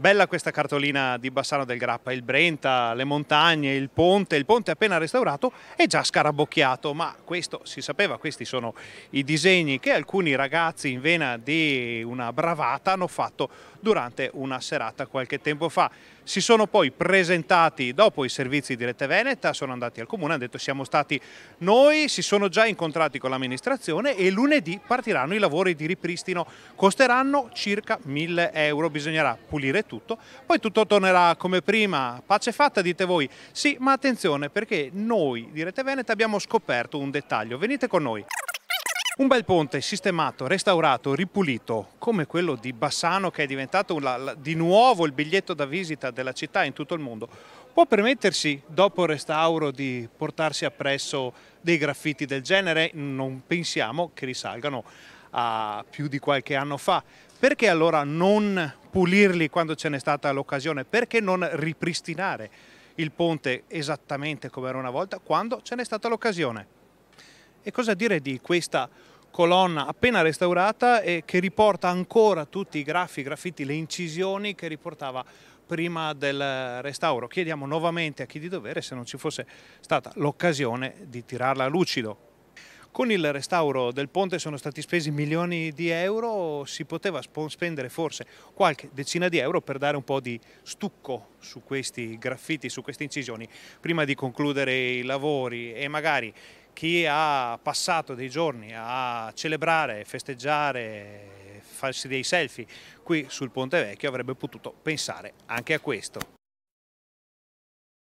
Bella questa cartolina di Bassano del Grappa, il Brenta, le montagne, il ponte, il ponte appena restaurato è già scarabocchiato, ma questo si sapeva, questi sono i disegni che alcuni ragazzi in vena di una bravata hanno fatto durante una serata qualche tempo fa. Si sono poi presentati dopo i servizi di Rete Veneta, sono andati al comune, hanno detto siamo stati noi, si sono già incontrati con l'amministrazione e lunedì partiranno i lavori di ripristino, costeranno circa 1000 euro, bisognerà pulire tutto, poi tutto tornerà come prima, pace fatta dite voi, sì ma attenzione perché noi di Rete Veneta abbiamo scoperto un dettaglio, venite con noi. Un bel ponte sistemato, restaurato, ripulito, come quello di Bassano che è diventato una, di nuovo il biglietto da visita della città in tutto il mondo, può permettersi dopo il restauro di portarsi appresso dei graffiti del genere? Non pensiamo che risalgano a più di qualche anno fa. Perché allora non pulirli quando ce n'è stata l'occasione, perché non ripristinare il ponte esattamente come era una volta quando ce n'è stata l'occasione. E cosa dire di questa colonna appena restaurata e che riporta ancora tutti i graffi, i graffiti, le incisioni che riportava prima del restauro. Chiediamo nuovamente a chi di dovere se non ci fosse stata l'occasione di tirarla a lucido. Con il restauro del ponte sono stati spesi milioni di euro, si poteva spendere forse qualche decina di euro per dare un po' di stucco su questi graffiti, su queste incisioni, prima di concludere i lavori e magari chi ha passato dei giorni a celebrare, festeggiare, farsi dei selfie qui sul Ponte Vecchio avrebbe potuto pensare anche a questo.